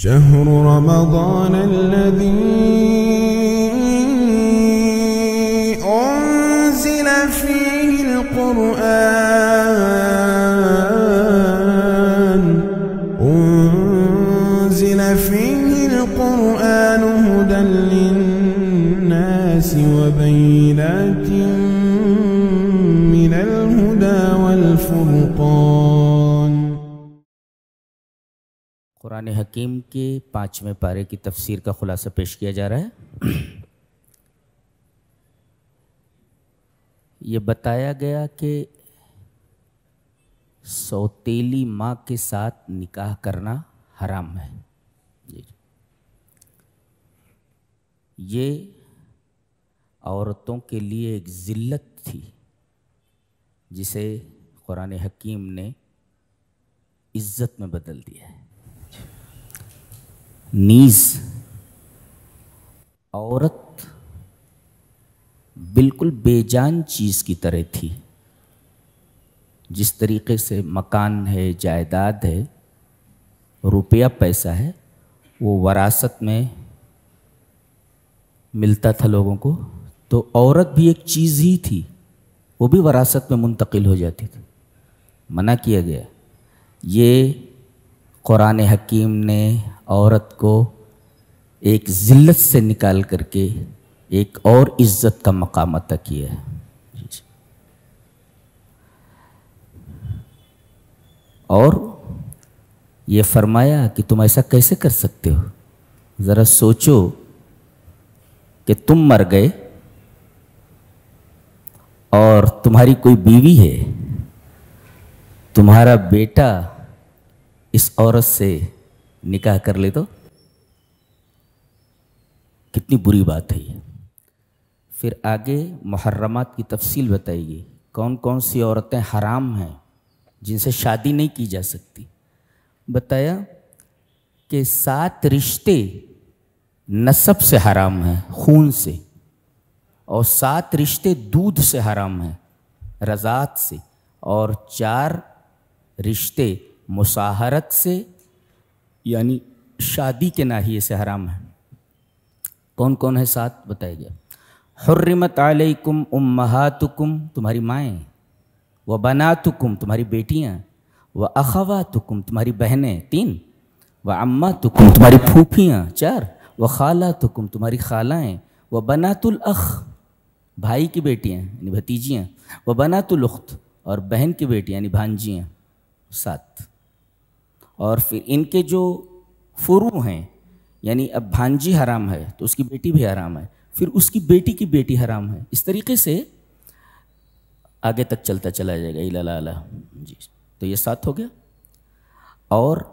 شهر رمضان الذي أنزل فيه القرآن أنزل فيه القرآن هدى للناس وبينات कुरान हकीम के पाँचवें पारे की तफसीर का ख़ुलासा पेश किया जा रहा है ये बताया गया कि सौतीली माँ के साथ निकाह करना हराम है ये औरतों के लिए एक ज़िल्लत थी जिसे कुरान हकीम ने इज़्ज़त में बदल दिया है नीज औरत बिल्कुल बेजान चीज़ की तरह थी जिस तरीके से मकान है जायदाद है रुपया पैसा है वो वरासत में मिलता था लोगों को तो औरत भी एक चीज़ ही थी वो भी वरासत में मुंतकिल हो जाती थी मना किया गया ये क़ुरान हकीम ने औरत को एक ज़िल्त से निकाल करके एक और इज़्ज़त का मकाम अता किया है और ये फरमाया कि तुम ऐसा कैसे कर सकते हो ज़रा सोचो कि तुम मर गए और तुम्हारी कोई बीवी है तुम्हारा बेटा इस औरत से निकाह कर ले तो कितनी बुरी बात है ये फिर आगे मुहर्रमात की तफसील बताइए कौन कौन सी औरतें हराम हैं जिनसे शादी नहीं की जा सकती बताया कि सात रिश्ते नसब से हराम हैं खून से और सात रिश्ते दूध से हराम हैं रजात से और चार रिश्ते मुसाहरत से यानी शादी के नाहिए से हराम है कौन कौन है साथ बताया गया हर्रमत आलकुम उम्महातुकुम तुम्हारी माएँ व बनातुकुम तुम्हारी बेटियाँ व अखवातुकुम तुम्हारी बहनें तीन व अम्मा तुकुम तुम्हारी फूफियाँ चार व खाला तुकुम तुम्हारी खालाएँ व बनातुल अख भाई की बेटियाँ यानी भतीजियाँ व बनातुल उख्त और बहन की बेटियाँ यानी भांजियाँ सात और फिर इनके जो फुरू हैं यानी अब भांजी हराम है तो उसकी बेटी भी हराम है फिर उसकी बेटी की बेटी हराम है इस तरीके से आगे तक चलता चला जाएगा इला जी तो ये सात हो गया और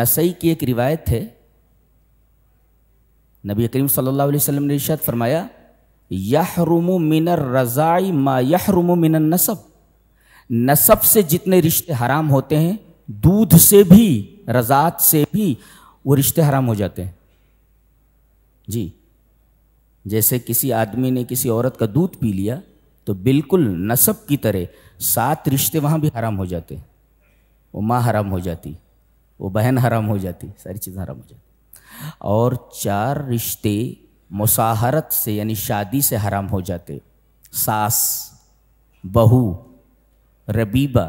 नसई की एक रिवायत है नबी करीम सल्लल्लाहु अलैहि वसल्लम ने इर्शाद फरमाया यहरुमु मिनर रज़ाई मा यहरुमु मिनन नसब नसब से जितने रिश्ते हराम होते हैं दूध से भी रजात से भी वो रिश्ते हराम हो जाते हैं जी जैसे किसी आदमी ने किसी औरत का दूध पी लिया तो बिल्कुल नसब की तरह सात रिश्ते वहाँ भी हराम हो जाते वो माँ हराम हो जाती वो बहन हराम हो जाती सारी चीज़ें हराम हो जाती और चार रिश्ते मुसाहरत से यानी शादी से हराम हो जाते सास बहू रबीबा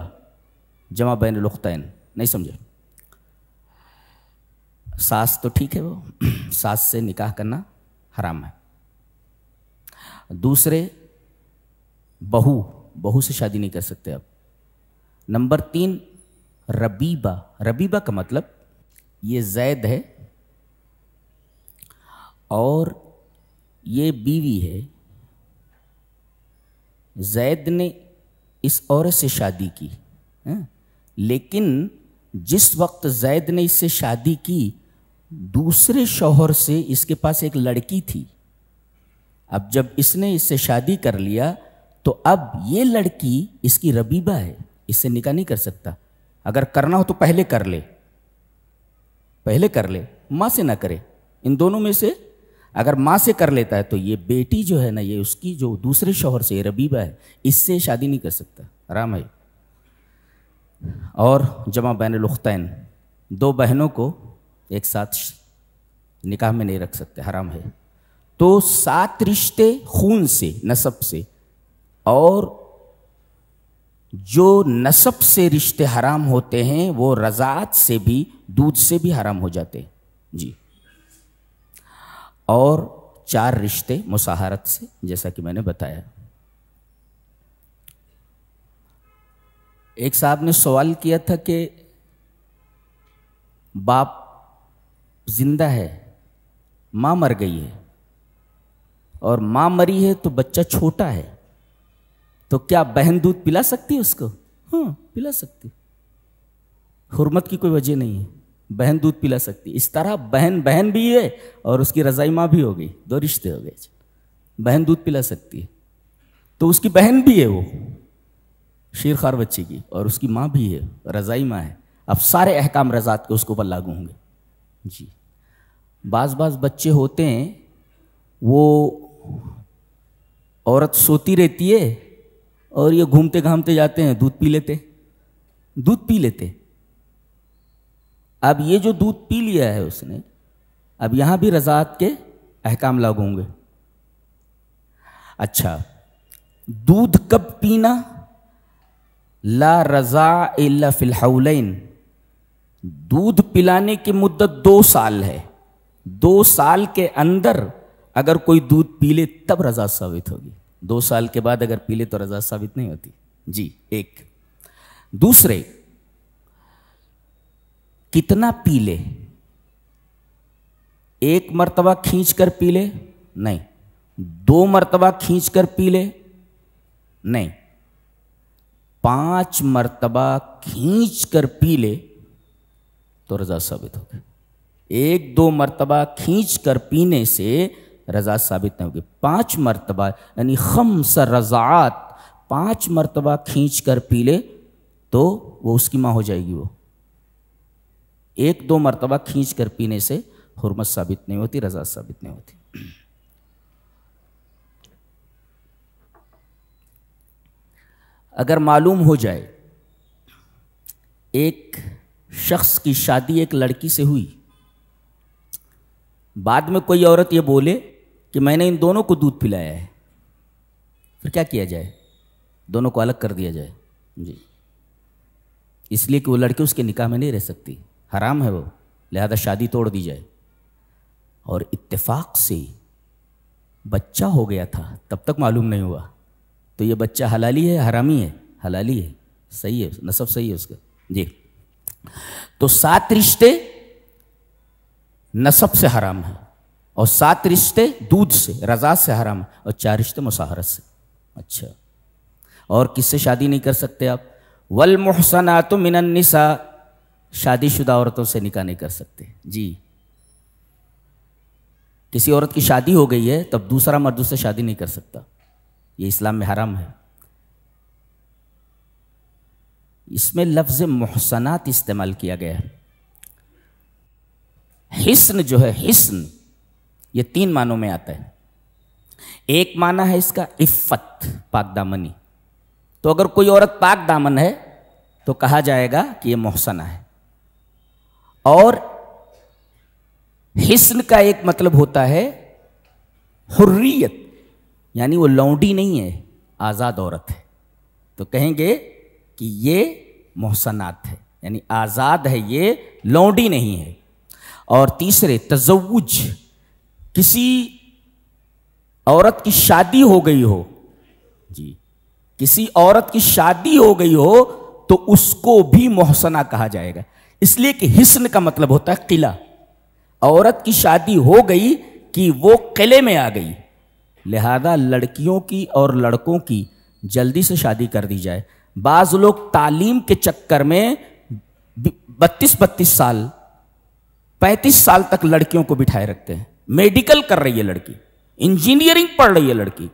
जमा बैन लुख्तैन नहीं समझे सास तो ठीक है वो सास से निकाह करना हराम है दूसरे बहू बहू से शादी नहीं कर सकते आप नंबर तीन रबीबा रबीबा का मतलब ये जैद है और ये बीवी है जैद ने इस औरत से शादी की है? लेकिन जिस वक्त जैद ने इससे शादी की दूसरे शोहर से इसके पास एक लड़की थी अब जब इसने इससे शादी कर लिया तो अब ये लड़की इसकी रबीबा है इससे निकाह नहीं कर सकता अगर करना हो तो पहले कर ले पहले कर ले माँ से ना करे इन दोनों में से अगर माँ से कर लेता है तो ये बेटी जो है ना ये उसकी जो दूसरे शोहर से रबीबा है इससे शादी नहीं कर सकता राम भाई और जमा बैन लुख्तैन दो बहनों को एक साथ निकाह में नहीं रख सकते हराम है तो सात रिश्ते खून से नसब से और जो नसब से रिश्ते हराम होते हैं वो रजात से भी दूध से भी हराम हो जाते हैं जी और चार रिश्ते मुसाहरत से जैसा कि मैंने बताया एक साहब ने सवाल किया था कि बाप जिंदा है माँ मर गई है और माँ मरी है तो बच्चा छोटा है तो क्या बहन दूध पिला सकती है उसको हाँ पिला सकती हुरमत की कोई वजह नहीं है बहन दूध पिला सकती इस तरह बहन बहन भी है और उसकी रजाई माँ भी हो गई दो रिश्ते हो गए बहन दूध पिला सकती है तो उसकी बहन भी है वो शेर खार बच्चे की और उसकी माँ भी है रज़ाई माँ है अब सारे अहकाम रजात के उसके ऊपर लागू होंगे जी बाज़ बाज़ बच्चे होते हैं वो औरत सोती रहती है और ये घूमते घामते जाते हैं दूध पी लेते दूध पी लेते अब ये जो दूध पी लिया है उसने अब यहाँ भी रजात के अहकाम लागू होंगे अच्छा दूध कब पीना ला रज़ा इल्ला फ़िलहौलैन दूध पिलाने की मुद्दत दो साल है दो साल के अंदर अगर कोई दूध पी ले तब रज़ा साबित होगी दो साल के बाद अगर पी ले तो रज़ा साबित नहीं होती जी एक दूसरे कितना पी ले एक मरतबा खींच कर पी ले नहीं दो मरतबा खींच कर पी ले नहीं पांच मर्तबा खींच कर पी ले तो रजा साबित होगी एक दो मर्तबा खींच कर पीने से रजा साबित नहीं होगी पांच मर्तबा यानी सर रजात पांच मर्तबा खींच कर पी ले तो वो उसकी माँ हो जाएगी वो एक दो मर्तबा खींच कर पीने से हरमत साबित नहीं होती रजा साबित नहीं होती अगर मालूम हो जाए एक शख्स की शादी एक लड़की से हुई बाद में कोई औरत ये बोले कि मैंने इन दोनों को दूध पिलाया है फिर क्या किया जाए दोनों को अलग कर दिया जाए जी इसलिए कि वो लड़की उसके निकाह में नहीं रह सकती हराम है वो लिहाजा शादी तोड़ दी जाए और इत्तेफाक से बच्चा हो गया था तब तक मालूम नहीं हुआ तो ये बच्चा हलाली है हरामी है हलाली है सही है नसब सही है उसका जी तो सात रिश्ते नसब से हराम है और सात रिश्ते दूध से रजा से हराम है और चार रिश्ते मुसाहरत से अच्छा और किससे शादी नहीं कर सकते आप वल मोहसना तो मिनन्निसा शादीशुदा औरतों से निकाह नहीं कर सकते जी किसी औरत की शादी हो गई है तब दूसरा मर्द उससे शादी नहीं कर सकता ये इस्लाम में हराम है इसमें लफ्ज़ मोहसनात इस्तेमाल किया गया है हिस्न जो है हिस्न ये तीन मानों में आता है एक माना है इसका इफ्फत पाक दामनी तो अगर कोई औरत पाक दामन है तो कहा जाएगा कि ये मोहसना है और हिस्न का एक मतलब होता है हुर्रियत यानी वो लौंडी नहीं है आज़ाद औरत है तो कहेंगे कि ये मोहसनात है यानी आज़ाद है ये लौंडी नहीं है और तीसरे तजवुज किसी औरत की शादी हो गई हो जी किसी औरत की शादी हो गई हो तो उसको भी मोहसना कहा जाएगा इसलिए कि हिस्न का मतलब होता है किला औरत की शादी हो गई कि वो किले में आ गई लिहाजा लड़कियों की और लड़कों की जल्दी से शादी कर दी जाए बाज लोग तालीम के चक्कर में बत्तीस बत्तीस साल पैंतीस साल तक लड़कियों को बिठाए रखते हैं मेडिकल कर रही है लड़की इंजीनियरिंग पढ़ रही है लड़की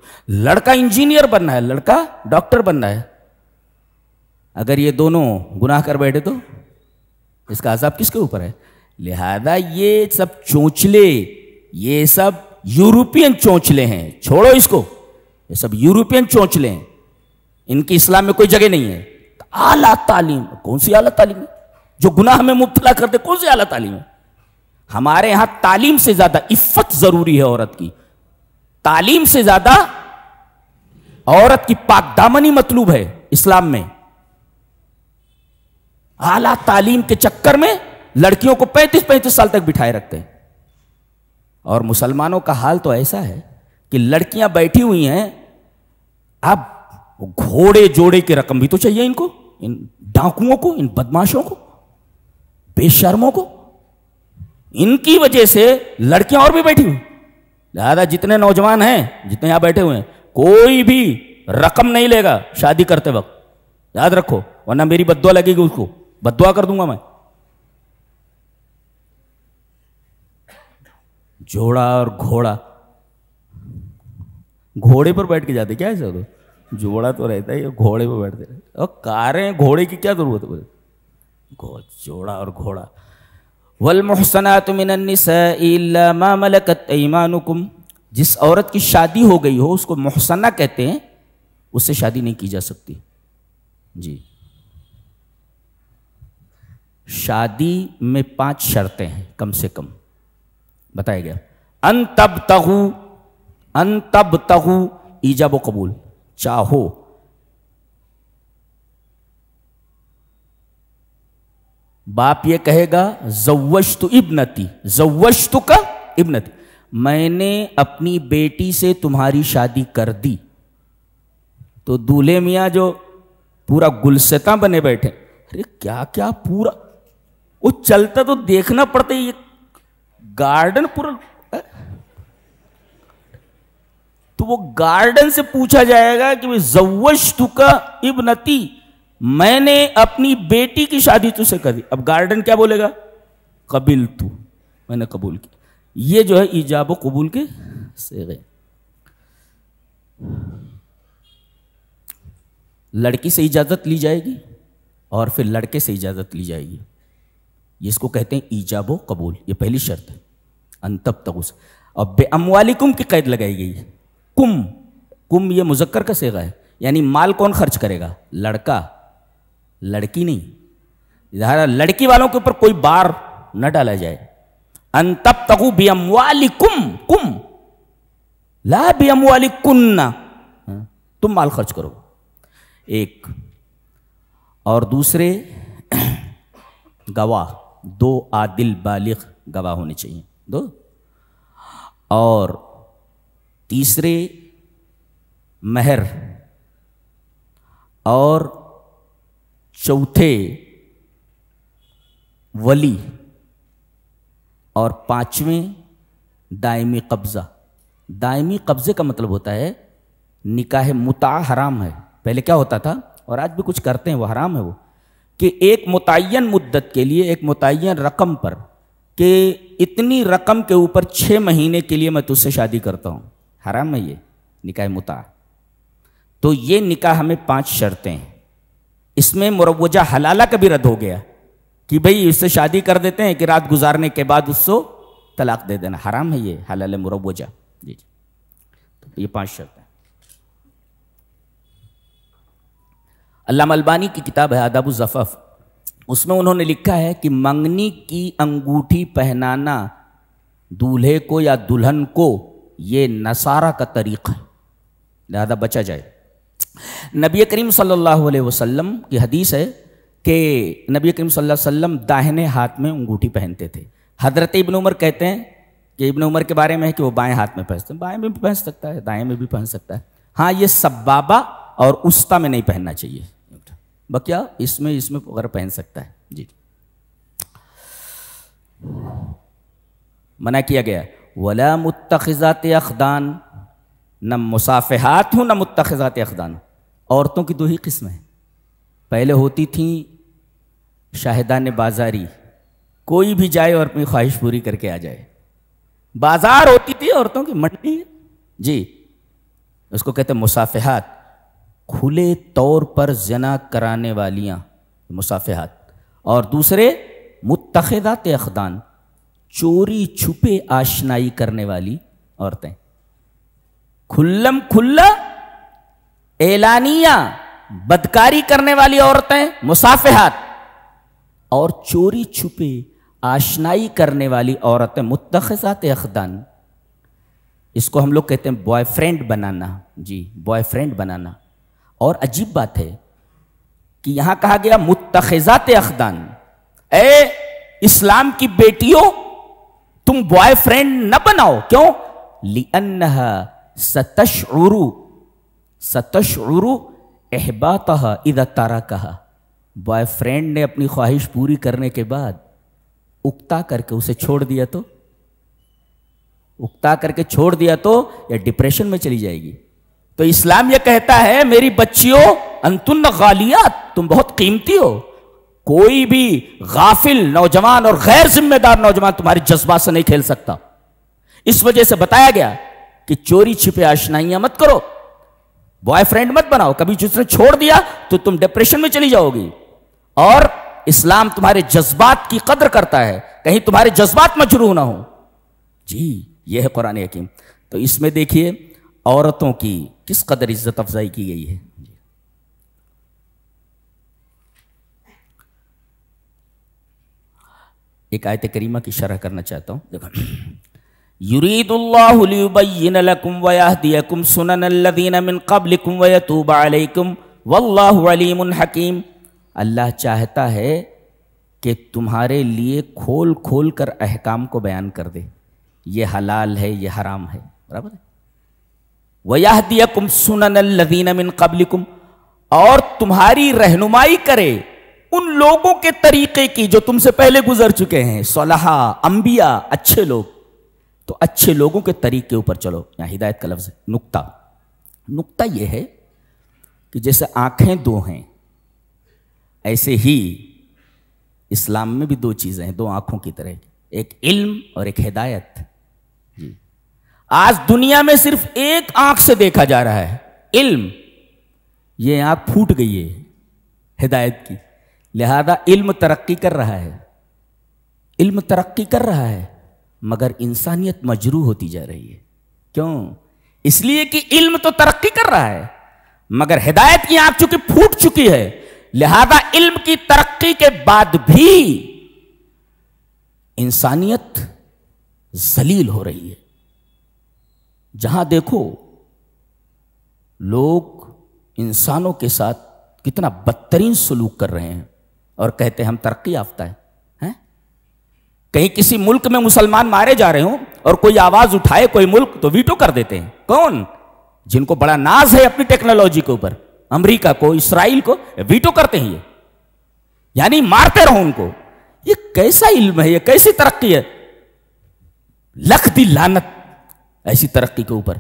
लड़का इंजीनियर बनना है लड़का डॉक्टर बनना है अगर ये दोनों गुनाह कर बैठे तो इसका अजाब किसके ऊपर है लिहाजा ये सब चोचले ये सब यूरोपियन चौंचले हैं छोड़ो इसको ये सब यूरोपियन चौंचले हैं इनकी इस्लाम में कोई जगह नहीं है तो आला तालीम कौन सी आला तालीम है जो गुनाह में मुबतला करते कौन सी आला तालीम है हमारे यहां तालीम से ज्यादा इफ्फत जरूरी है औरत की तालीम से ज्यादा औरत की पाकदामनी मतलूब है इस्लाम में आला तालीम के चक्कर में लड़कियों को 35-35 साल तक बिठाए रखते हैं और मुसलमानों का हाल तो ऐसा है कि लड़कियां बैठी हुई हैं अब घोड़े जोड़े की रकम भी तो चाहिए इनको इन डाकुओं को इन बदमाशों को बेशर्मों को इनकी वजह से लड़कियां और भी बैठी हुई लिहाजा जितने नौजवान हैं जितने यहां बैठे हुए हैं कोई भी रकम नहीं लेगा शादी करते वक्त याद रखो वरना मेरी बदुआ लगेगी उसको बदुआ कर दूंगा मैं जोड़ा और घोड़ा घोड़े पर बैठ के जाते क्या ऐसा तो जोड़ा तो रहता ही घोड़े पर बैठते और कारें घोड़े की क्या जरूरत है जोड़ा और घोड़ा वल मोहसनात मलकत ईमानुकुम जिस औरत की शादी हो गई हो उसको मोहसना कहते हैं उससे शादी नहीं की जा सकती जी शादी में पांच शर्तें हैं कम से कम बताया गया अन तब तहु अन तब तहु ईजाबो कबूल चाहो बाप ये कहेगा जवश तो इबनती जवश तो का इबनती मैंने अपनी बेटी से तुम्हारी शादी कर दी तो दूल्हे मियाँ जो पूरा गुलसता बने बैठे अरे क्या क्या पूरा वो चलता तो देखना पड़ता ये गार्डन पूरा तो वो गार्डन से पूछा जाएगा कि जवश तुका इबनती मैंने अपनी बेटी की शादी तुझसे करी अब गार्डन क्या बोलेगा कबिल तू मैंने कबूल की ये जो है ईजाब कबूल के सेगे लड़की से इजाज़त ली जाएगी और फिर लड़के से इजाज़त ली जाएगी इसको कहते हैं ईजाबो कबूल ये पहली शर्त है अंतब तगुस अब बे कुम की कैद लगाई गई है कुम कुम ये मुजक्कर का सेगा है यानी माल कौन खर्च करेगा लड़का लड़की नहीं इधर लड़की वालों के ऊपर कोई बार न डाला जाए अंतब तगु बे अमवाली कुम ला बे कुन्ना हाँ। तुम माल खर्च करो एक और दूसरे गवाह दो आदिल बालिग गवाह होने चाहिए दो और तीसरे महर और चौथे वली और पांचवें दायमी कब्ज़ा दायमी कब्ज़े का मतलब होता है निकाह मुता हराम है पहले क्या होता था और आज भी कुछ करते हैं वो हराम है वो कि एक मुतन मुद्दत के लिए एक मुतन रकम पर कि इतनी रकम के ऊपर छः महीने के लिए मैं तुझसे शादी करता हूँ हराम है ये निकाह मुता तो ये निकाह हमें पांच शर्तें हैं इसमें मुरवजा हलाला का भी रद्द हो गया कि भाई इससे शादी कर देते हैं कि रात गुजारने के बाद उसको तलाक दे देना हराम है ये हलाल मुरवजा जी जी तो ये पांच शर्तें अल्लाह अलबानी की किताब है आदाब ज़फ़फ़ उसमें उन्होंने लिखा है कि मंगनी की अंगूठी पहनाना दूल्हे को या दुल्हन को ये नसारा का तरीक़ा है लिहाजा बचा जाए नबी करीम सल्लल्लाहु अलैहि वसल्लम की हदीस है कि नबी करीम सल्लल्लाहु अलैहि वसल्लम दाहिने हाथ में अंगूठी पहनते थे हज़रत इब्न उमर कहते हैं कि इबन उमर के बारे में है कि वो बाएं हाथ में पहनते हैं बाएं में भी पहन सकता है दाएं में भी पहन सकता है हाँ ये सब्बाबा और उस्ता में नहीं पहनना चाहिए बकिया इसमें इसमें अगर पहन सकता है जी मना किया गया वला मुतखज़ात अखदान न मुसाफहात हूँ न मुतखज़ात अखदान औरतों की दो ही किस्म हैं पहले होती थी शाहिदान बाजारी कोई भी जाए और अपनी ख्वाहिश पूरी करके आ जाए बाजार होती थी औरतों की मंडी जी उसको कहते मुसाफहात खुले तौर पर जना कराने वालियाँ मुसाफहत और दूसरे मुतदात अखदान चोरी छुपे आशनाई करने वाली औरतें खुल्लम खुल्ला एलानिया बदकारी करने वाली औरतें मुसाफहत और चोरी छुपे आशनाई करने वाली औरतें मुतखात अखदान इसको हम लोग कहते हैं बॉयफ्रेंड बनाना जी बॉयफ्रेंड बनाना और अजीब बात है कि यहां कहा गया मुतखजात अखदान ए इस्लाम की बेटियों तुम बॉयफ्रेंड न बनाओ क्यों लिअन सतशरू सतशरू एहबात इदा तारा कहा बॉयफ्रेंड ने अपनी ख्वाहिश पूरी करने के बाद उकता करके उसे छोड़ दिया तो उकता करके छोड़ दिया तो या डिप्रेशन में चली जाएगी तो इस्लाम यह कहता है मेरी बच्चियों अंतुन गालिया तुम बहुत कीमती हो कोई भी गाफिल नौजवान और गैर जिम्मेदार नौजवान तुम्हारे जज्बा से नहीं खेल सकता इस वजह से बताया गया कि चोरी छिपे आशनाइयां मत करो बॉयफ्रेंड मत बनाओ कभी जिसने छोड़ दिया तो तुम डिप्रेशन में चली जाओगी और इस्लाम तुम्हारे जज्बात की कदर करता है कहीं तुम्हारे जज्बात मजरूह ना हो जी यह है कुरान हकीम तो इसमें देखिए औरतों की किस कदर इज्जत अफजाई की गई है एक आयत करीमा की शरह करना चाहता हूं देखो हकीम अल्लाह चाहता है कि तुम्हारे लिए खोल खोल कर अहकाम को बयान कर दे ये हलाल है ये हराम है बराबर है वयाहदिया कुम सुनन लदीन मिन कबलिकुम और तुम्हारी रहनुमाई करे उन लोगों के तरीके की जो तुमसे पहले गुजर चुके हैं सलाहा अंबिया अच्छे लोग तो अच्छे लोगों के तरीके ऊपर चलो यहाँ हिदायत का लफ्ज नुकता नुकता यह है कि जैसे आंखें दो हैं ऐसे ही इस्लाम में भी दो चीज़ें हैं दो आंखों की तरह एक इल्म और एक हिदायत आज दुनिया में सिर्फ एक आंख से देखा जा रहा है इल्म ये आंख फूट गई है हिदायत की लिहाजा इल्म तरक्की कर रहा है इल्म तरक्की कर रहा है मगर इंसानियत मजरू होती जा रही है क्यों इसलिए कि इल्म तो तरक्की कर रहा है मगर हिदायत की आंख चूंकि फूट चुकी है लिहाजा इल्म की तरक्की के बाद भी इंसानियत जलील हो रही है जहां देखो लोग इंसानों के साथ कितना बदतरीन सलूक कर रहे हैं और कहते हैं हम तरक्की याफ्ता है हैं कहीं किसी मुल्क में मुसलमान मारे जा रहे हो और कोई आवाज उठाए कोई मुल्क तो वीटो कर देते हैं कौन जिनको बड़ा नाज है अपनी टेक्नोलॉजी के ऊपर अमेरिका को इसराइल को वीटो करते हैं ये यानी मारते रहो उनको ये कैसा इल्म है ये कैसी तरक्की है लख दी लानत ऐसी तरक्की के ऊपर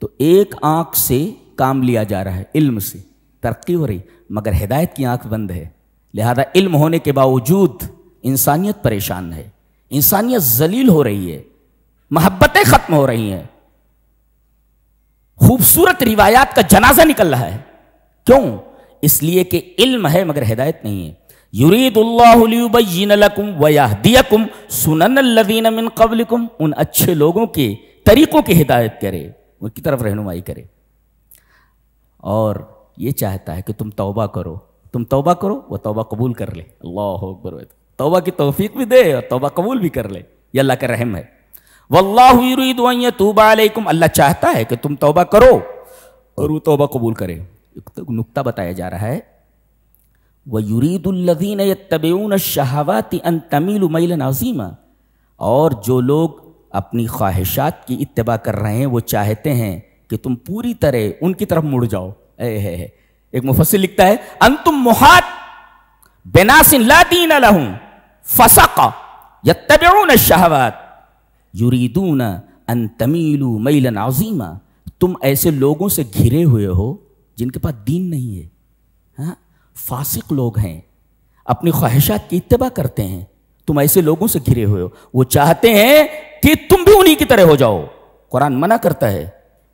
तो एक आंख से काम लिया जा रहा है इल्म से तरक्की हो रही मगर हिदायत की आंख बंद है लिहाजा इल्म होने के बावजूद इंसानियत परेशान है इंसानियत जलील हो रही है मोहब्बतें खत्म हो रही हैं खूबसूरत रिवायात का जनाजा निकल रहा है क्यों इसलिए कि इल्म है मगर हिदायत नहीं है युरीदुल्लाबैनकुम वयाहदियकुम सुनन लदीन मिन कबलिकुम उन अच्छे लोगों के तरीकों की हिदायत करे उनकी तरफ रहनुमाई करे और ये चाहता है कि तुम तौबा करो तुम तौबा करो वह तौबा कबूल कर ले अल्लाह अकबर तौबा की तोफीक भी दे और तौबा कबूल भी कर ले ये अल्लाह का रहम है वल्लाह तूबा अल्लाह चाहता है कि तुम तौबा करो और वो तौबा कबूल करे तो नुकता बताया जा रहा है व युरीदुल्लदीन तबेऊन शहावात अन तमील मैल नाजीमा और जो लोग अपनी ख्वाहिशात की इतबा कर रहे हैं वो चाहते हैं कि तुम पूरी तरह उनकी तरफ मुड़ जाओ ए है, है। एक मुफसिल लिखता है अंतुम मुहात बेनासिन लादीन लहूं फसक यत्तबेऊन शहावात युरीदून अन तमीलू मैलन नाजीमा तुम ऐसे लोगों से घिरे हुए हो जिनके पास दीन नहीं है हाँ फासिक लोग हैं अपनी ख्वाहिशात की इतबा करते हैं तुम ऐसे लोगों से घिरे हुए हो वो चाहते हैं कि तुम भी उन्हीं की तरह हो जाओ कुरान मना करता है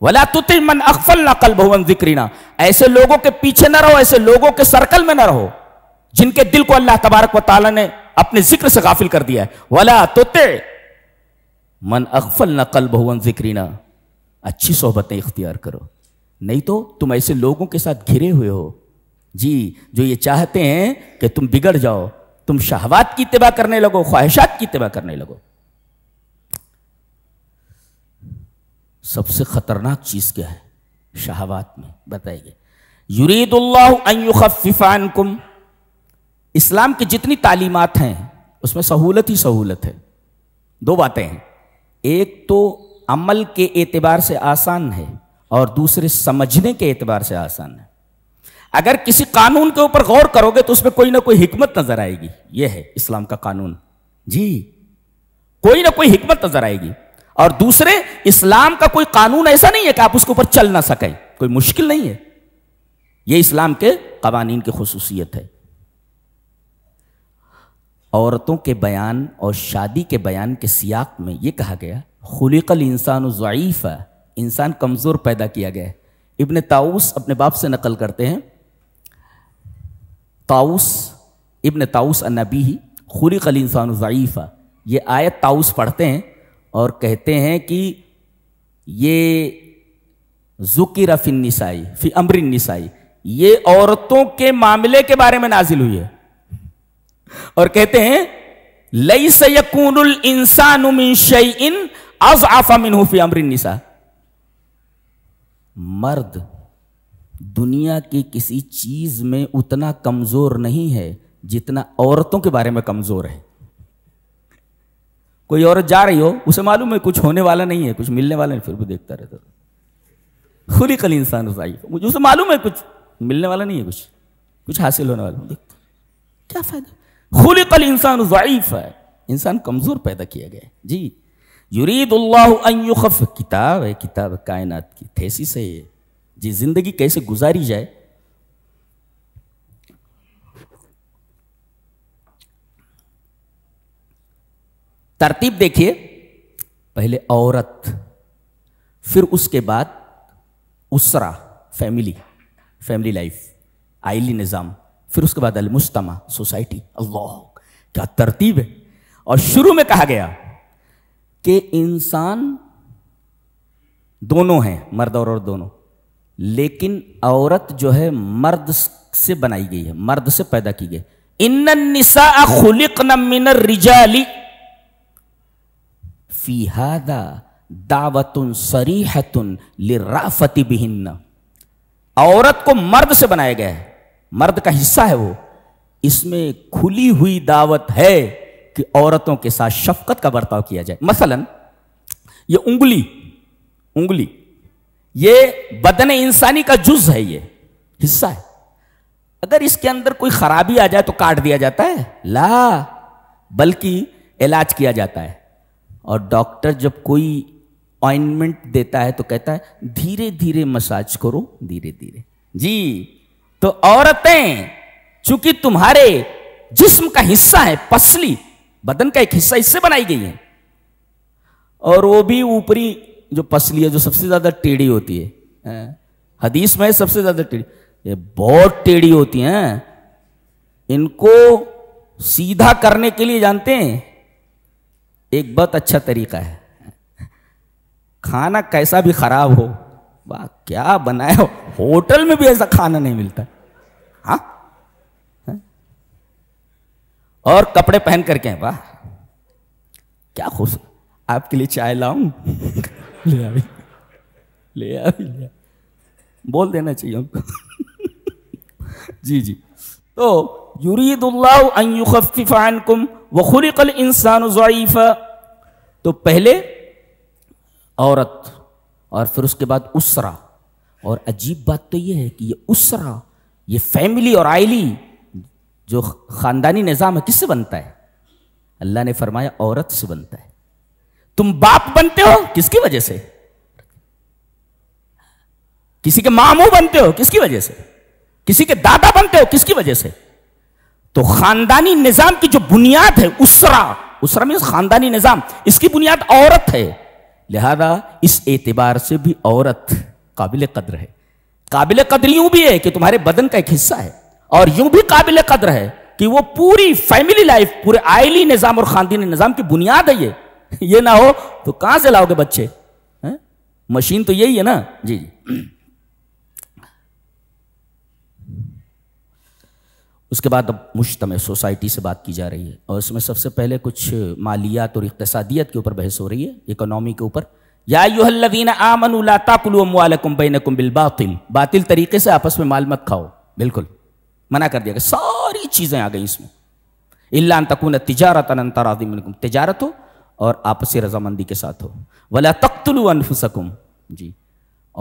वला तुति मन अकफल ना कल भवन जिक्रीना ऐसे लोगों के पीछे ना रहो ऐसे लोगों के सर्कल में ना रहो जिनके दिल को अल्लाह तबारक व ताला ने अपने जिक्र से गाफिल कर दिया है वला तुते मन अकफल ना कल भवन जिक्रीना अच्छी सोहबतें इख्तियार करो नहीं तो तुम ऐसे लोगों के साथ घिरे हुए हो जी जो ये चाहते हैं कि तुम बिगड़ जाओ तुम शहवात की तबाह करने लगो ख्वाहिशात की तबाह करने लगो सबसे खतरनाक चीज क्या है शहवात में बताइए कुम इस्लाम की जितनी तालीमत हैं उसमें सहूलत ही सहूलत है दो बातें हैं एक तो अमल के एतबार से आसान है और दूसरे समझने के एतबार से आसान है अगर किसी कानून के ऊपर गौर करोगे तो उसमें कोई ना कोई हिकमत नजर आएगी यह है इस्लाम का कानून जी कोई ना कोई हिकमत नजर आएगी और दूसरे इस्लाम का कोई कानून ऐसा नहीं है कि आप उसके ऊपर चल ना सकें कोई मुश्किल नहीं है यह इस्लाम के कवानीन की खसूसियत है औरतों के बयान और शादी के बयान के सियाक में यह कहा गया खुलिकल इंसान ज़ीफ़ इंसान कमज़ोर पैदा किया गया है इबन ताउस अपने बाप से नकल करते हैं ताउस इबन ताउस नबी ही खुरी कल इंसान ज़ीफ़ा ये आयत ताउस पढ़ते हैं और कहते हैं कि ये ज़ुकी फिन निसाई फ़ी अमरिन निसाई ये औरतों के मामले के बारे में नाजिल हुई है और कहते हैं लई सकून इंसान शई इन अज आफा मिन हूफी अमरिन निसा मर्द दुनिया की किसी चीज़ में उतना कमज़ोर नहीं है जितना औरतों के बारे में कमज़ोर है कोई औरत जा रही हो उसे मालूम है कुछ होने वाला नहीं है कुछ मिलने वाला नहीं फिर भी देखता रहता खुली कल इंसान रसाई मुझे उसे मालूम है कुछ मिलने वाला नहीं है कुछ कुछ हासिल होने वाला देखता क्या फ़ायदा खुली कल इंसान ज़ाइफ है इंसान कमज़ोर पैदा किया गया जी युरीद किताब है किताब कायनात की थेसिस है जी जिंदगी कैसे गुजारी जाए तरतीब देखिए पहले औरत फिर उसके बाद उसरा फैमिली फैमिली लाइफ आइली निज़ाम फिर उसके बाद अलमुस्तमा सोसाइटी अल्लाह क्या तरतीब है और शुरू में कहा गया कि इंसान दोनों हैं मर्द और, और दोनों लेकिन औरत जो है मर्द से बनाई गई है मर्द से पैदा की गई इन निशा खुलिक मिन रिजाली फीहादा दावतुन सरीहतुन लिराफती बिहिन्न औरत को मर्द से बनाया गया है मर्द का हिस्सा है वो इसमें खुली हुई दावत है कि औरतों के साथ शफकत का बर्ताव किया जाए मसलन ये उंगली उंगली ये बदन इंसानी का जुज है ये हिस्सा है अगर इसके अंदर कोई खराबी आ जाए तो काट दिया जाता है ला बल्कि इलाज किया जाता है और डॉक्टर जब कोई ऑइंटमेंट देता है तो कहता है धीरे धीरे मसाज करो धीरे धीरे जी तो औरतें चूंकि तुम्हारे जिस्म का हिस्सा है पसली बदन का एक हिस्सा इससे बनाई गई है और वो भी ऊपरी जो पसली है जो सबसे ज़्यादा टेढ़ी होती है हदीस में सबसे ज़्यादा टेढ़ी बहुत टेढ़ी होती हैं इनको सीधा करने के लिए जानते हैं एक बहुत अच्छा तरीका है खाना कैसा भी खराब हो वाह क्या बनाए हो होटल में भी ऐसा खाना नहीं मिलता हाँ और कपड़े पहन करके वाह क्या खुश आपके लिए चाय लाऊं ले आ ले आ बोल देना चाहिए हमको जी जी तो युरीदुल्लाफ़िफ़ानकुम वखुरकल इंसान ज़ीफ़ा तो पहले औरत और फिर उसके बाद उसरा और अजीब बात तो यह है कि ये उसरा ये फैमिली और आयली जो ख़ानदानी निज़ाम है किससे बनता है अल्लाह ने फरमाया औरत से बनता है तुम बाप बनते हो किसकी वजह से किसी के मामू बनते हो किसकी वजह से किसी के दादा बनते हो किसकी वजह से तो खानदानी निजाम की जो बुनियाद है उसरा उसरा मीन खानदानी निजाम इसकी बुनियाद औरत है लिहाजा इस एतबार से भी औरत काबिल कद्र है काबिल कद्र यूं भी है कि तुम्हारे बदन का एक हिस्सा है और यूं भी काबिल कद्र है कि वो पूरी फैमिली लाइफ पूरे आयली निज़ाम और खानदानी निज़ाम की बुनियाद है ये ये ना हो तो कहां से लाओगे बच्चे है? मशीन तो यही है ना जी जी उसके बाद अब मुश्तम सोसाइटी से बात की जा रही है और इसमें सबसे पहले कुछ मालियात और इकतसादियत के ऊपर बहस हो रही है इकोनॉमी के ऊपर बातिल बातिल तरीके से आपस में माल मत खाओ बिल्कुल मना कर दिया गया सारी चीज़ें आ गई इसमें इल्ला तकून तिजारत अनंतरादिम तिजारत हो और आपसी रजामंदी के साथ हो वला तख्तुल अनफुसकुम जी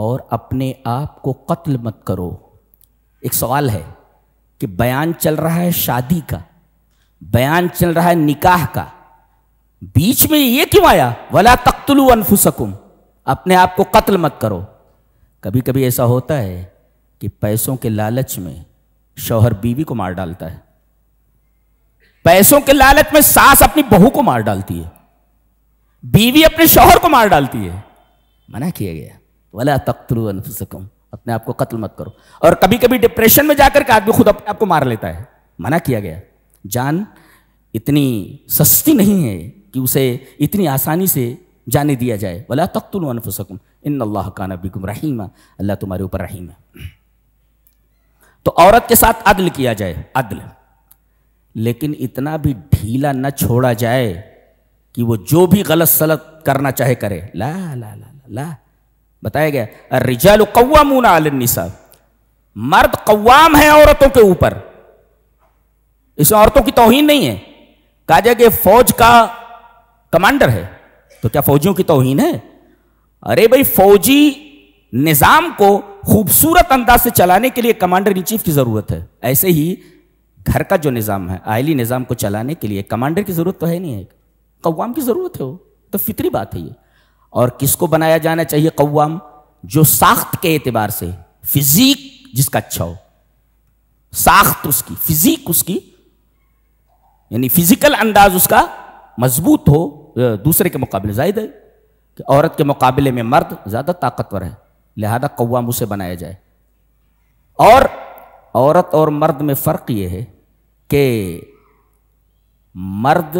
और अपने आप को कत्ल मत करो एक सवाल है कि बयान चल रहा है शादी का बयान चल रहा है निकाह का बीच में ये क्यों आया वला तख्तुल अनफुसकुम अपने आप को कत्ल मत करो कभी कभी ऐसा होता है कि पैसों के लालच में शौहर बीवी को मार डालता है पैसों के लालच में सास अपनी बहू को मार डालती है बीवी अपने शोहर को मार डालती है मना किया गया वला तख्तरु अनफुसकुम अपने आप को कत्ल मत करो और कभी कभी डिप्रेशन में जाकर के आदमी खुद अपने आप को मार लेता है मना किया गया जान इतनी सस्ती नहीं है कि उसे इतनी आसानी से जाने दिया जाए वला तख्तुल अनफुसकुम इन अल्लाह का नबीकुम रहीमा अल्लाह तुम्हारे ऊपर रहीम है तो औरत के साथ अदल किया जाए अदल लेकिन इतना भी ढीला न छोड़ा जाए कि वो जो भी गलत सलत करना चाहे करे ला ला ला ला ला बताया गया रिजाल कौवामून आलनिसा मर्द कौवाम है औरतों के ऊपर इसमें औरतों की तोहिन नहीं है कहा जाए कि फौज का कमांडर है तो क्या फौजियों की तोहिन है अरे भाई फौजी निज़ाम को खूबसूरत अंदाज से चलाने के लिए कमांडर इन चीफ की ज़रूरत है ऐसे ही घर का जो निज़ाम है आयली निज़ाम को चलाने के लिए कमांडर की ज़रूरत तो है नहीं है कौवाम की ज़रूरत है वो तो फितरी बात है ये और किसको बनाया जाना चाहिए कौवाम जो साख्त के एतबार से फिजीक जिसका अच्छा हो साख्त उसकी फिजीक उसकी यानी फिजिकल अंदाज उसका मजबूत हो दूसरे के मुकाबले जायद है कि औरत के मुकाबले में मर्द ज़्यादा ताकतवर है लिहाजा कौवाम उसे बनाया जाए और औरत और मर्द में फ़र्क यह है कि मर्द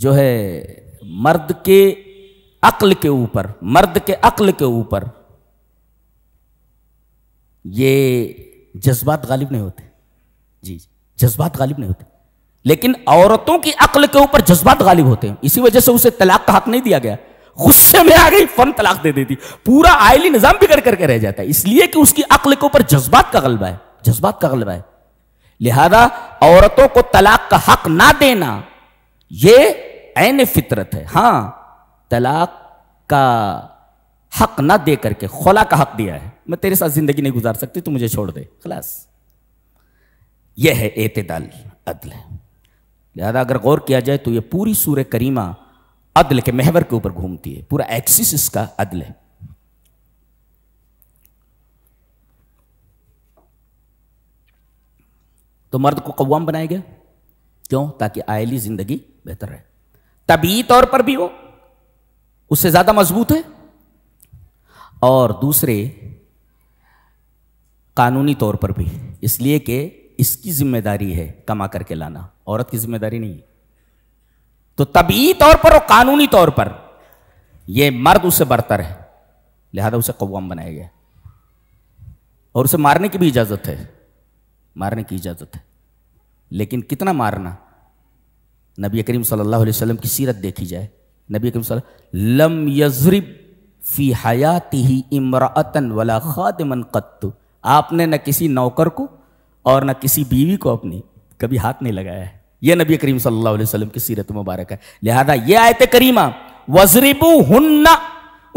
जो है मर्द के अक्ल के ऊपर मर्द के अक्ल के ऊपर ये जज्बात गालिब नहीं होते जी जज्बात गालिब नहीं होते लेकिन औरतों की अक्ल के ऊपर जज्बात गालिब होते हैं इसी वजह से उसे तलाक का हक नहीं दिया गया गुस्से में आ गई फन तलाक दे देती पूरा आयली निजाम बिगड़ करके रह जाता है इसलिए कि उसकी अक्ल के ऊपर जज्बात का गलबा है जज्बात का गलबा है लिहाजा औरतों को तलाक का हक ना देना यह ऐन फितरत है हाँ तलाक का हक ना दे करके खोला का हक दिया है मैं तेरे साथ जिंदगी नहीं गुजार सकती तू मुझे छोड़ दे खलास यह है एतदाल अदल लिहाजा अगर गौर किया जाए तो यह पूरी सूर करीमा अदल के महवर के ऊपर घूमती है पूरा एक्सिस इसका अदल है तो मर्द को कव्वाम बनाया गया क्यों ताकि आयली जिंदगी बेहतर रहे तबी तौर पर भी वो उससे ज्यादा मजबूत है और दूसरे कानूनी तौर पर भी इसलिए कि इसकी जिम्मेदारी है कमा करके लाना औरत की जिम्मेदारी नहीं तो तबी तौर पर और कानूनी तौर पर यह मर्द उससे बरतर है लिहाजा उसे कौम बनाया गया और उसे मारने की भी इजाज़त है मारने की इजाज़त है लेकिन कितना मारना नबी करीम सल्लल्लाहु अलैहि वसल्लम की सीरत देखी जाए नबी करीम लम यजरिब फ़ी हयाती ही इमरातन वला खादिमन कत्तु आपने न किसी नौकर को और न किसी बीवी को अपनी कभी हाथ नहीं लगाया है यह नबी करीम सल्लल्लाहु अलैहि वसल्लम की सीरत मुबारक है लिहाजा ये आयत करीमा वजरिबू हुन्ना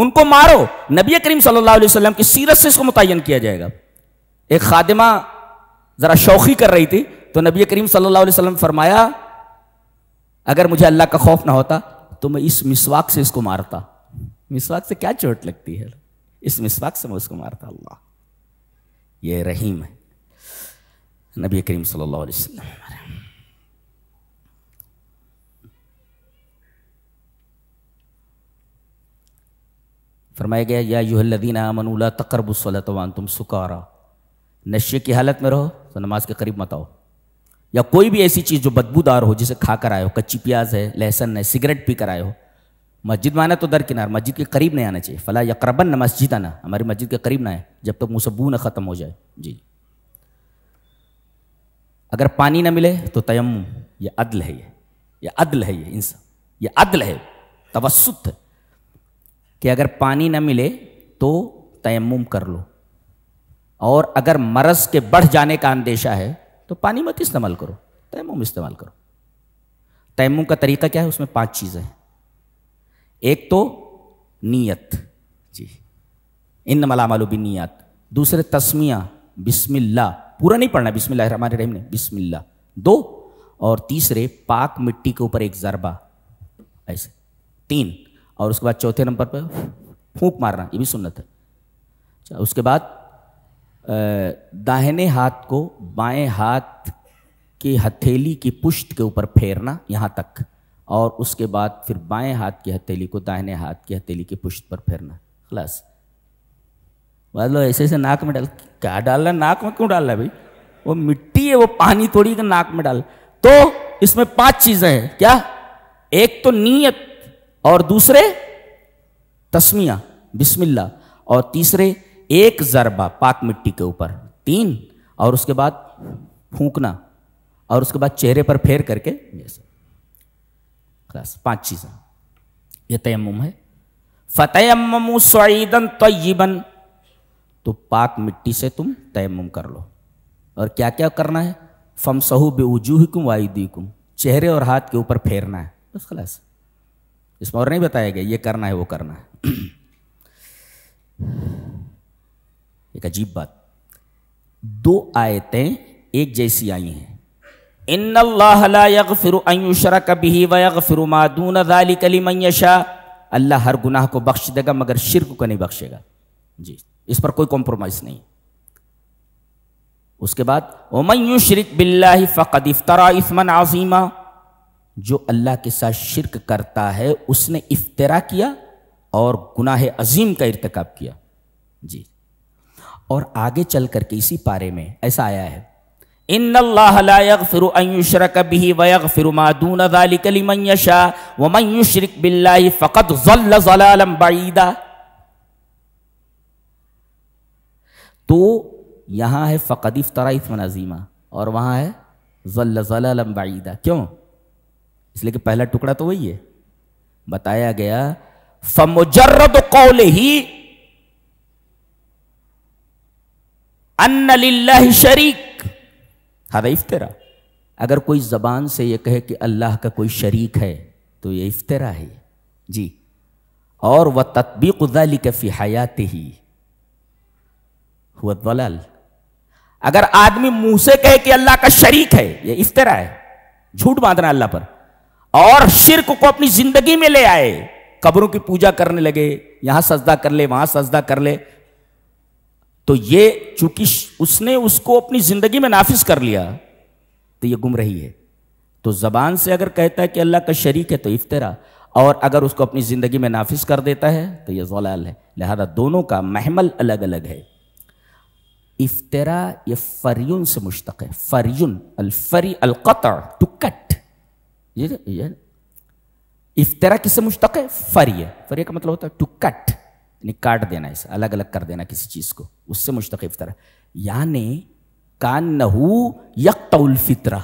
उनको मारो नबी करीम सल्लल्लाहु अलैहि वसल्लम की सीरत से इसको मुतयन किया जाएगा एक खादिमा ज़रा शौकी कर रही थी तो नबी करीम सल्लल्लाहु अलैहि वसल्लम फरमाया अगर मुझे अल्लाह का खौफ ना होता तो मैं इस मिसवाक से इसको मारता मिसवाक से क्या चोट लगती है इस मिसवाक से मैं उसको मारता अल्लाह ये रहीम है नबी करीम सल्लल्लाहु अलैहि वसल्लम फरमाया गया या यूहल्लदीन आमनूला तकरबुसलतवान तुम सुकारा नशे की हालत में रहो तो नमाज के करीब मत आओ या कोई भी ऐसी चीज़ जो बदबूदार हो जिसे खा कर आए हो कच्ची प्याज है लहसन है सिगरेट पी कर आए हो मस्जिद माना तो दरकिनार मस्जिद के करीब नहीं आना चाहिए फला यकरबन न मस्जिद आना हमारी मस्जिद के करीब ना है जब तक मुसबू न ख़त्म हो जाए जी अगर पानी ना मिले तो तयम ये अदल है ये ये अदल है ये इंसान ये अदल है तवसुत है कि अगर पानी ना मिले तो तयम कर लो और अगर मरज़ के बढ़ जाने का अंदेशा है तो पानी मत इस्तेमाल करो तयम इस्तेमाल करो तयम का तरीका क्या है उसमें पांच चीज़ें हैं एक तो नीयत जी इन नमलामालू बिन नीयत दूसरे तस्मिया बिस्मिल्ला पूरा नहीं पढ़ना बिस्मिल्लाह हमारे रहीम ने बिस्मिल्ला दो और तीसरे पाक मिट्टी के ऊपर एक जरबा ऐसे तीन और उसके बाद चौथे नंबर पर फूंक मारना ये भी सुन्नत है अच्छा, उसके बाद दाहिने हाथ को बाएं हाथ की हथेली की पुष्ट के ऊपर फेरना यहाँ तक और उसके बाद फिर बाएं हाथ की हथेली को दाहिने हाथ की हथेली की पुष्ट पर फेरना खलास मतलब ऐसे ऐसे नाक में डाल क्या डालना नाक में क्यों डालना है भाई वो मिट्टी है वो पानी थोड़ी कर नाक में डाल तो इसमें पांच चीजें हैं क्या एक तो नीयत और दूसरे तस्मिया बिस्मिल्ला और तीसरे एक ज़रबा पाक मिट्टी के ऊपर तीन और उसके बाद फूकना और उसके बाद चेहरे पर फेर करके जैसे सब पांच चीज़ें ये तयम है फतेम सईदन तयीबन तो पाक मिट्टी से तुम तयम कर लो और क्या क्या करना है फम सहू बेवजूहिकुम वायुदीकुम चेहरे और हाथ के ऊपर फेरना है बस खलास इसमें और नहीं बताया गया ये करना है वो करना है एक अजीब बात दो आयतें एक जैसी आई हैं इन अल्लाह फिर अयुशरा कभी वग फिर मादून कली मैशा अल्लाह हर गुनाह को बख्श देगा मगर शिरक को नहीं बख्शेगा जी इस पर कोई कॉम्प्रोमाइज़ नहीं उसके बाद ओमयू शरिक बिल्ला फ़कद इफ्तरा इसमन आज़ीमा जो अल्लाह के साथ शिरक करता है उसने इफ्तरा किया और गुनाह अजीम का इरतकब किया जी और आगे चल करके इसी पारे में ऐसा आया है इन फिर कभी वयग फिर अलिकलीमयशा बिल्ला फ़कत जल्लबीदा तो यहां है फ़कद इफ्तराइफ नजीमा और वहां है जल्लबीदा क्यों इसलिए कि पहला टुकड़ा तो वही है बताया गया फमुजर्रद कौल ही अन्ना शरीक हदा इफ्तरा अगर कोई ज़बान से ये कहे कि अल्लाह का कोई शरीक है तो ये इफ्तरा है जी और वह कुदाली कफ़ी हयात ही हुआ दलाल अगर आदमी मुंह से कहे कि अल्लाह का शरीक है ये इफ्तरा है झूठ बांधना अल्लाह पर और शिरक को अपनी जिंदगी में ले आए कब्रों की पूजा करने लगे यहां सजदा कर ले वहां सजदा कर ले तो ये चूंकि उसने उसको अपनी जिंदगी में नाफिज कर लिया तो ये गुम रही है तो जबान से अगर कहता है कि अल्लाह का शरीक है तो इफ्तरा और अगर उसको अपनी ज़िंदगी में नाफिज कर देता है तो यह जलाल है लिहाजा दोनों का महमल अलग अलग है इफ्तरा यह फरियन से मुश्तक है फरियन अलफरी अलकत टू तो कट ये, ये इफ्तरा किससे मुश्तक है फरिय फरिय का मतलब होता है टू कट यानी काट देना इसे अलग अलग कर देना किसी चीज़ को उससे मुश्तक तरह यानि कान नहू यकतौल फितरा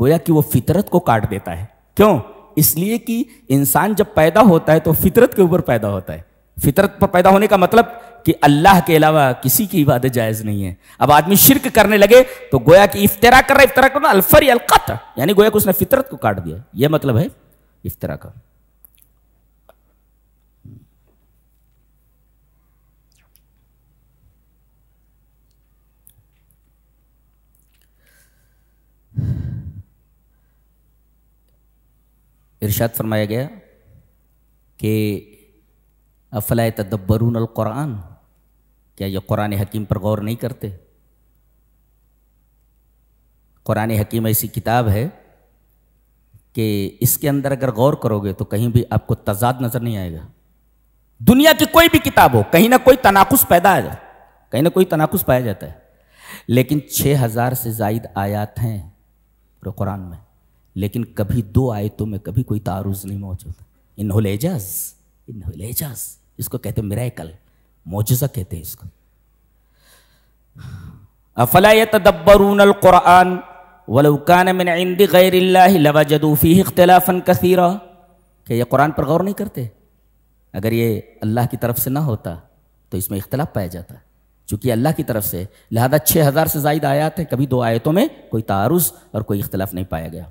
गोया कि वो फितरत को काट देता है क्यों इसलिए कि इंसान जब पैदा होता है तो फितरत के ऊपर पैदा होता है फितरत पर पैदा होने का मतलब कि अल्लाह के अलावा किसी की इबादत जायज़ नहीं है अब आदमी शिरक करने लगे तो गोया कि इफ्तरा कर रहा है इफ्तरा करना अलफर अलकत यानी गोया कि उसने फितरत को काट दिया यह मतलब है इफ्तरा का इर्शाद फरमाया गया कि अफला तदब्बरून क़ुरान क्या ये क़ुरान हकीम पर गौर नहीं करते क़ुरान हकीम ऐसी किताब है कि इसके अंदर अगर गौर करोगे तो कहीं भी आपको तजाद नज़र नहीं आएगा दुनिया की कोई भी किताब हो कहीं ना कोई तनाकुस पैदा आ जाए कहीं ना कोई तनाकुस पाया जाता है लेकिन 6000 से जायद आयात हैं कुरान में लेकिन कभी दो आयतों में कभी कोई तारुज नहीं मौजूद इन इनहोलेजस इसको कहते हैं मोजा कहते हैं इसको अफला तदब्बरून क़ुरान वलुकान मिन इंदी गैर लवाजदूफ़ी इख्तलाफन कसीरा कि ये कुरान पर गौर नहीं करते अगर ये अल्लाह की तरफ से ना होता तो इसमें इख्तलाफ पाया जाता चूँकि अल्लाह की तरफ से लिहाजा छः हज़ार से जायद आयात हैं कभी दो आयतों में कोई तारुज और कोई इख्तलाफ नहीं पाया गया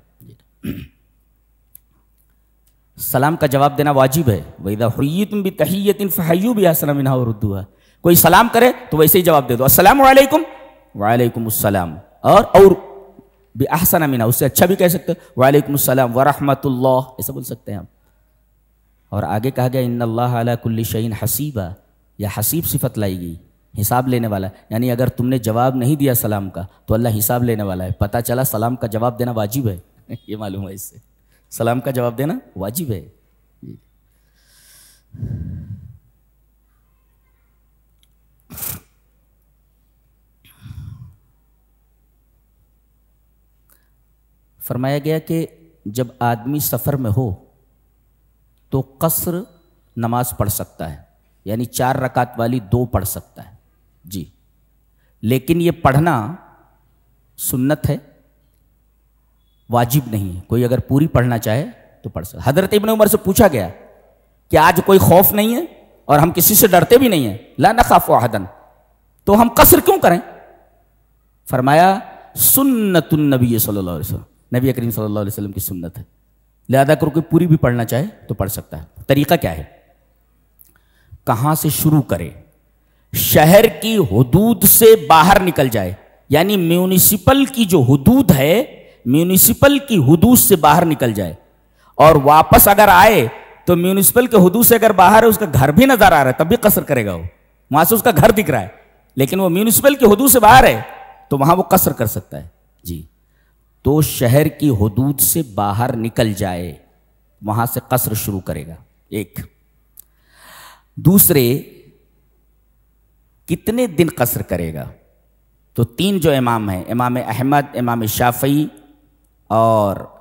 सलाम का जवाब देना वाजिब है वैदा हुई तुम भी तहियतिन फ़हयू भी असलम उर्दुआ कोई सलाम करे तो वैसे ही जवाब दे दो असल वालेकुम वालेकुम असलम और और भी अहसन मीना उससे अच्छा भी कह सकते हो वालेकुम सलाम ऐसा बोल सकते हैं हम और आगे कहा गया इन कुल्ली शहीन हसीबा या हसीब सिफत लाई गई हिसाब लेने वाला यानी अगर तुमने जवाब नहीं दिया सलाम का तो अल्लाह हिसाब लेने वाला है पता चला सलाम का जवाब देना वाजिब है ये मालूम है इससे सलाम का जवाब देना वाजिब है फरमाया गया कि जब आदमी सफ़र में हो तो कसर नमाज पढ़ सकता है यानी चार रकात वाली दो पढ़ सकता है जी लेकिन ये पढ़ना सुन्नत है वाजिब नहीं है कोई अगर पूरी पढ़ना चाहे तो पढ़ सकता हजरत इबन उमर से पूछा गया कि आज कोई खौफ नहीं है और हम किसी से डरते भी नहीं है ला न वाहदन तो हम कसर क्यों करें फरमाया सुन्नत नबी सल्लल्लाहु अलैहि वसल्लम नबी करीम सल्लल्लाहु अलैहि वसल्लम की सुन्नत है लिहाजा करो कोई पूरी भी पढ़ना चाहे तो पढ़ सकता है तरीका क्या है कहां से शुरू करें शहर की हदूद से बाहर निकल जाए यानी म्यूनिसिपल की जो हदूद है म्यूनिसिपल की हदूद से बाहर निकल जाए और वापस अगर आए तो म्यूनिसिपल के हदूस से अगर बाहर है उसका घर भी नजर आ रहा है तब भी कसर करेगा वो वहां से उसका घर दिख रहा है लेकिन वो म्यूनिसिपल की हदूद से बाहर है तो वहां वो कसर कर सकता है जी तो शहर की हदूद से बाहर निकल जाए वहां से कसर शुरू करेगा एक दूसरे कितने दिन कसर करेगा तो तीन जो इमाम हैं इमाम अहमद इमाम शाफी और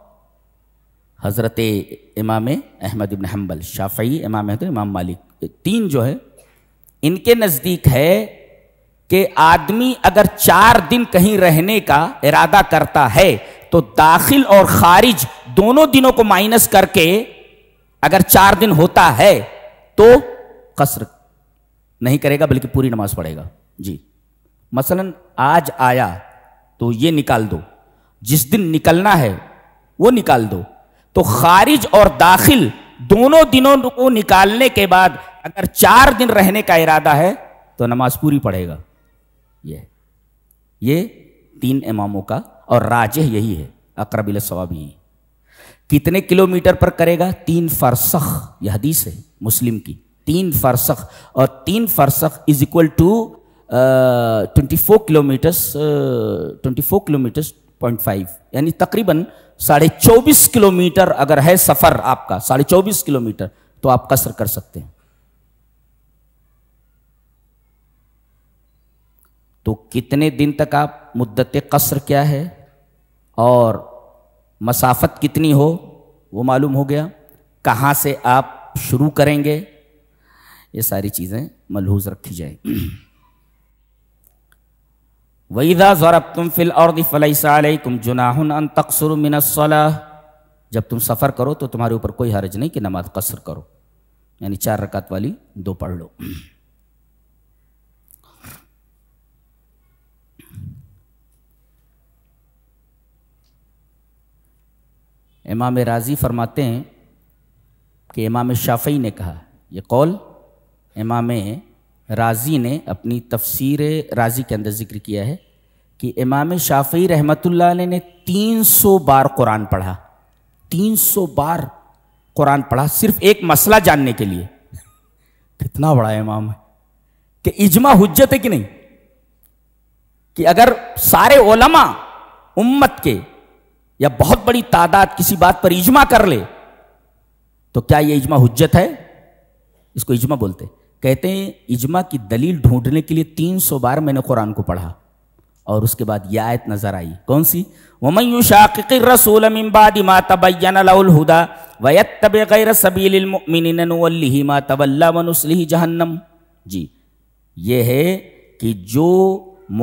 हज़रत इमाम अहमद इबन हम्बल शाफ़ी इमाम अहमद तो इमाम मालिक तीन जो है इनके नज़दीक है कि आदमी अगर चार दिन कहीं रहने का इरादा करता है तो दाखिल और खारिज दोनों दिनों को माइनस करके अगर चार दिन होता है तो कसर नहीं करेगा बल्कि पूरी नमाज पढ़ेगा जी मसलन आज आया तो ये निकाल दो जिस दिन निकलना है वो निकाल दो तो खारिज और दाखिल दोनों दिनों को निकालने के बाद अगर चार दिन रहने का इरादा है तो नमाज पूरी पढ़ेगा ये ये तीन इमामों का और राजे यही है अकरबिल सवाब कितने किलोमीटर पर करेगा तीन फरसख यह हदीस है मुस्लिम की तीन फरसख और तीन फरसख is equal to twenty four kilometres twenty four kilometres point यानी तकरीबन साढ़े चौबीस किलोमीटर अगर है सफर आपका साढ़े चौबीस किलोमीटर तो आप कसर कर सकते हैं तो कितने दिन तक आप मुद्दत कसर क्या है और मसाफत कितनी हो वो मालूम हो गया कहाँ से आप शुरू करेंगे ये सारी चीज़ें मलहूज रखी जाएगी वईदा ज़रब तुम फिल और फ़लई तुम जुनाहन अन तकसर मिनसला जब तुम सफ़र करो तो तुम्हारे ऊपर कोई हर्ज नहीं कि नमाज कसर करो यानी चार रकात वाली दो पढ़ लो इमाम राजी फरमाते हैं कि इमाम शाफी ने कहा यह कौल इमाम राजी ने अपनी तफसीर राजी के अंदर जिक्र किया है कि इमाम शाफी रहमत ने 300 बार कुरान पढ़ा 300 बार कुरान पढ़ा सिर्फ एक मसला जानने के लिए कितना बड़ा इमाम है कि इजमा हुज्जत है कि नहीं कि अगर सारे ओलमा उम्मत के या बहुत बड़ी तादाद किसी बात पर इजमा कर ले तो क्या यह इजमा हुज्जत है इसको इजमा बोलते हैं कहते हैं इजमा की दलील ढूंढने के लिए तीन सौ बार मैंने कुरान को पढ़ा और उसके बाद यह आयत नजर आई कौन सी वमयू शाकिर रसूल जहन्नम जी ये है कि जो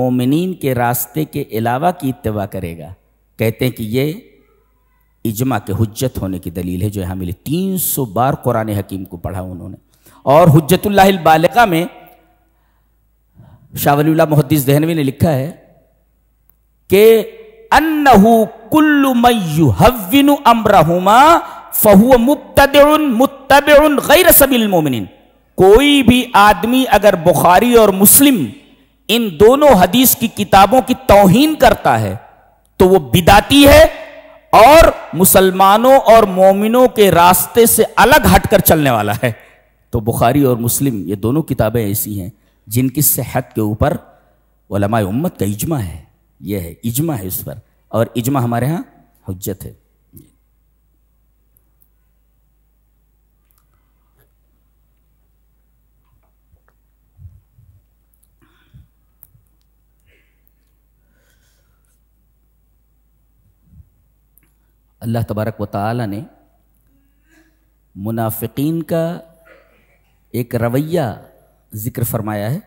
मोमिन के रास्ते के अलावा की इतवा करेगा कहते हैं कि ये इजमा के हजत होने की दलील है जो यहाँ मिली तीन सौ बार कुरान हकीम को पढ़ा उन्होंने और बालिका में शावलीला मोहद्दीस दहनवी ने लिखा है कि अन्नहू कुल्लु मयू हव्विनु गैर सबिल कोई भी आदमी अगर बुखारी और मुस्लिम इन दोनों हदीस की किताबों की तोहिन करता है तो वो बिदाती है और मुसलमानों और मोमिनों के रास्ते से अलग हटकर चलने वाला है तो बुखारी और मुस्लिम ये दोनों किताबें ऐसी हैं जिनकी सेहत के ऊपर वलमा उम्मत का इजमा है यह है इजमा है इस पर और इजमा हमारे यहाँ हजत है अल्लाह तबारक व ताली ने मुनाफिक का एक रवैया जिक्र फरमाया है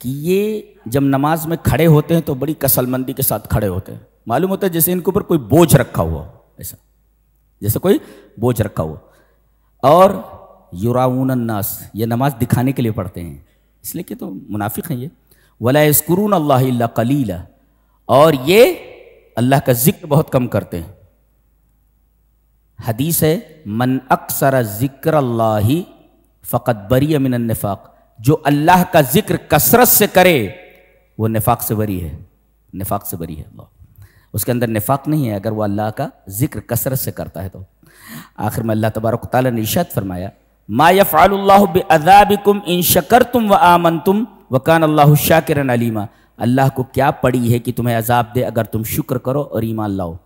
कि ये जब नमाज में खड़े होते हैं तो बड़ी कसलमंदी के साथ खड़े होते हैं मालूम होता है जैसे इनके ऊपर कोई बोझ रखा हुआ ऐसा जैसे कोई बोझ रखा हुआ और युराउन नास ये नमाज दिखाने के लिए पढ़ते हैं इसलिए कि तो मुनाफिक हैं ये वला अल्लाह कलीला और ये अल्लाह का जिक्र बहुत कम करते हैं हदीस है मन अक्सर ज़िक्र अल्लाह फ़कत बरी नफाक जो अल्लाह का जिक्र कसरत से करे वो नफाक से बरी है नफाक से बरी है अल्लाह उसके अंदर नफाक नहीं है अगर वो अल्लाह का जिक्र कसरत से करता है तो आखिर में अल्लाह तबारक ताली ने इशात फरमाया मायाफ़ाल्लाबिकुम इन शकर तुम व आमन तुम वकान अल्लाह शाकिरन अलीमा अल्लाह को क्या पड़ी है कि तुम्हें अजाब दे अगर तुम शुक्र करो और ईमान लाओ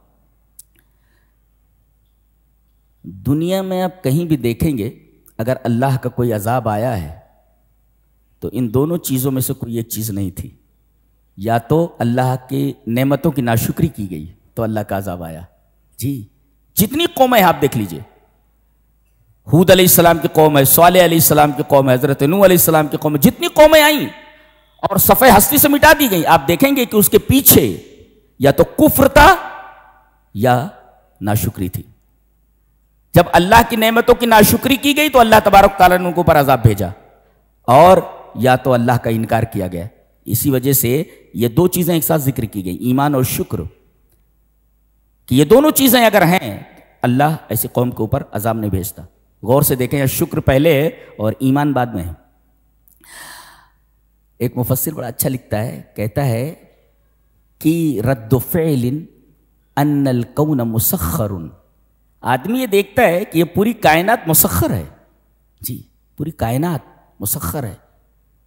दुनिया में आप कहीं भी देखेंगे अगर अल्लाह का कोई अजाब आया है तो इन दोनों चीज़ों में से कोई एक चीज़ नहीं थी या तो अल्लाह की नेमतों की नाशुक्री की गई तो अल्लाह का अजाब आया जी जितनी कौमें आप देख लीजिए हूद सलाम की कौम है साल सलाम की कौम है हज़रत नू सलाम की कौम है जितनी कौमें आई और सफ़े हस्ती से मिटा दी गई आप देखेंगे कि उसके पीछे या तो कुफ्र था या नाशुक्री थी जब अल्लाह की नेमतों की नाशुक्री की गई तो अल्लाह तबारक ताला ने उनको पर अजाब भेजा और या तो अल्लाह का इनकार किया गया इसी वजह से ये दो चीज़ें एक साथ जिक्र की गई ईमान और शुक्र कि ये दोनों चीज़ें अगर हैं अल्लाह ऐसी कौम के ऊपर अजाब नहीं भेजता गौर से देखें शुक्र पहले है और ईमान बाद में है एक मुफसर बड़ा अच्छा लिखता है कहता है कि रद्द अन्नल कौन मुसखरुन आदमी ये देखता है कि ये पूरी कायनात मुसखर है जी पूरी कायनात मुसखर है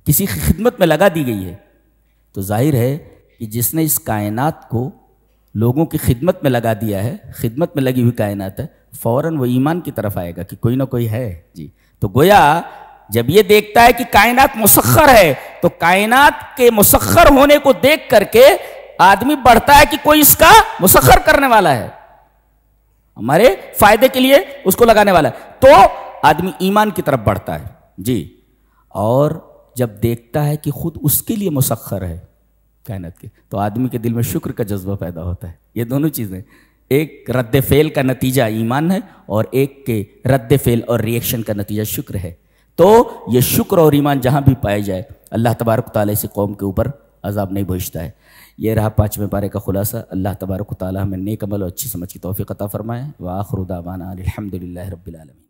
किसी की खिदमत में लगा दी गई है तो जाहिर है कि जिसने इस कायनात को लोगों की खिदमत में लगा दिया है खिदमत में लगी हुई कायनात है फ़ौर वो ईमान की तरफ आएगा कि कोई ना कोई है जी तो गोया जब ये देखता है कि कायनात मुसखर है तो कायनात के मुसखर होने को देख करके आदमी बढ़ता है कि कोई इसका मुसखर करने वाला है हमारे फायदे के लिए उसको लगाने वाला है तो आदमी ईमान की तरफ बढ़ता है जी और जब देखता है कि खुद उसके लिए मुसखर है कहनत के तो आदमी के दिल में शुक्र का जज्बा पैदा होता है ये दोनों चीज़ें एक रद्द फेल का नतीजा ईमान है और एक के रद्द फेल और रिएक्शन का नतीजा शुक्र है तो ये शुक्र और ईमान जहाँ भी पाए जाए अल्लाह तबारक ताली से कौम के ऊपर अजाब नहीं भेजता है यह रहा पाँचवें पारे का खुलासा अल्लाह तबारक ताली हमें नेकमल और अच्छी समझ की तोफ़ी क़ा फ़रमाएँ व आखरुदावाना अलहमदिल्ला रबीआलमी